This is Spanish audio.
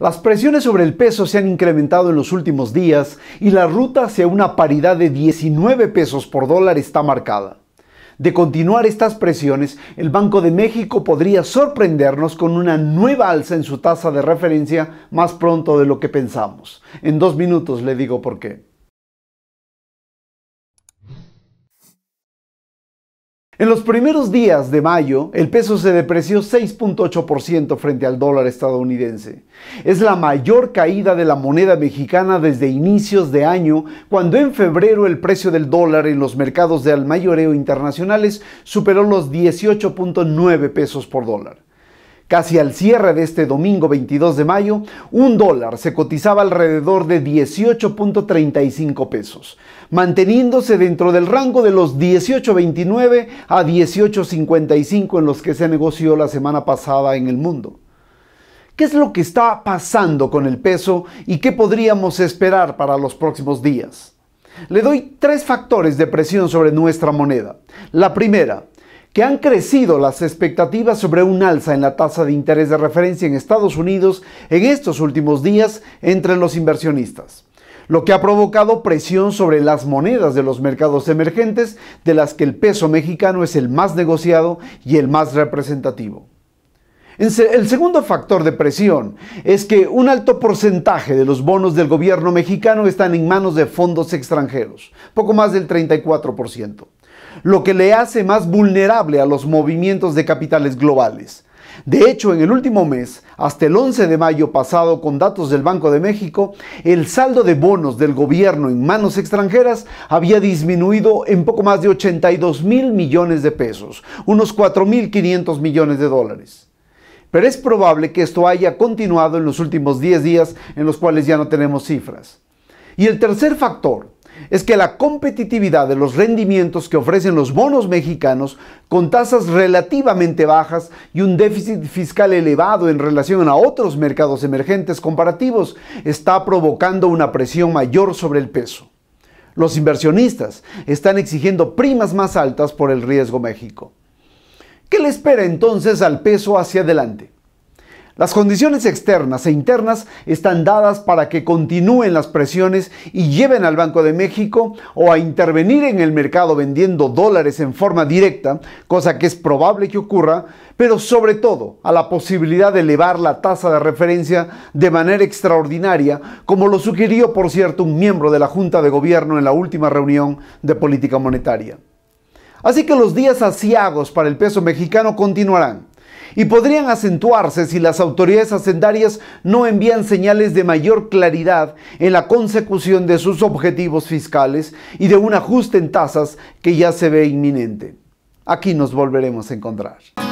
Las presiones sobre el peso se han incrementado en los últimos días y la ruta hacia una paridad de 19 pesos por dólar está marcada. De continuar estas presiones, el Banco de México podría sorprendernos con una nueva alza en su tasa de referencia más pronto de lo que pensamos. En dos minutos le digo por qué. En los primeros días de mayo, el peso se depreció 6.8% frente al dólar estadounidense. Es la mayor caída de la moneda mexicana desde inicios de año, cuando en febrero el precio del dólar en los mercados de almayoreo internacionales superó los 18.9 pesos por dólar. Casi al cierre de este domingo 22 de mayo, un dólar se cotizaba alrededor de 18.35 pesos, manteniéndose dentro del rango de los 18.29 a 18.55 en los que se negoció la semana pasada en el mundo. ¿Qué es lo que está pasando con el peso y qué podríamos esperar para los próximos días? Le doy tres factores de presión sobre nuestra moneda. La primera, que han crecido las expectativas sobre un alza en la tasa de interés de referencia en Estados Unidos en estos últimos días entre los inversionistas, lo que ha provocado presión sobre las monedas de los mercados emergentes, de las que el peso mexicano es el más negociado y el más representativo. El segundo factor de presión es que un alto porcentaje de los bonos del gobierno mexicano están en manos de fondos extranjeros, poco más del 34% lo que le hace más vulnerable a los movimientos de capitales globales. De hecho, en el último mes, hasta el 11 de mayo pasado, con datos del Banco de México, el saldo de bonos del gobierno en manos extranjeras había disminuido en poco más de 82 mil millones de pesos, unos 4.500 millones de dólares. Pero es probable que esto haya continuado en los últimos 10 días en los cuales ya no tenemos cifras. Y el tercer factor es que la competitividad de los rendimientos que ofrecen los bonos mexicanos, con tasas relativamente bajas y un déficit fiscal elevado en relación a otros mercados emergentes comparativos, está provocando una presión mayor sobre el peso. Los inversionistas están exigiendo primas más altas por el riesgo México. ¿Qué le espera entonces al peso hacia adelante? Las condiciones externas e internas están dadas para que continúen las presiones y lleven al Banco de México o a intervenir en el mercado vendiendo dólares en forma directa, cosa que es probable que ocurra, pero sobre todo a la posibilidad de elevar la tasa de referencia de manera extraordinaria, como lo sugirió por cierto un miembro de la Junta de Gobierno en la última reunión de política monetaria. Así que los días asiagos para el peso mexicano continuarán y podrían acentuarse si las autoridades hacendarias no envían señales de mayor claridad en la consecución de sus objetivos fiscales y de un ajuste en tasas que ya se ve inminente. Aquí nos volveremos a encontrar.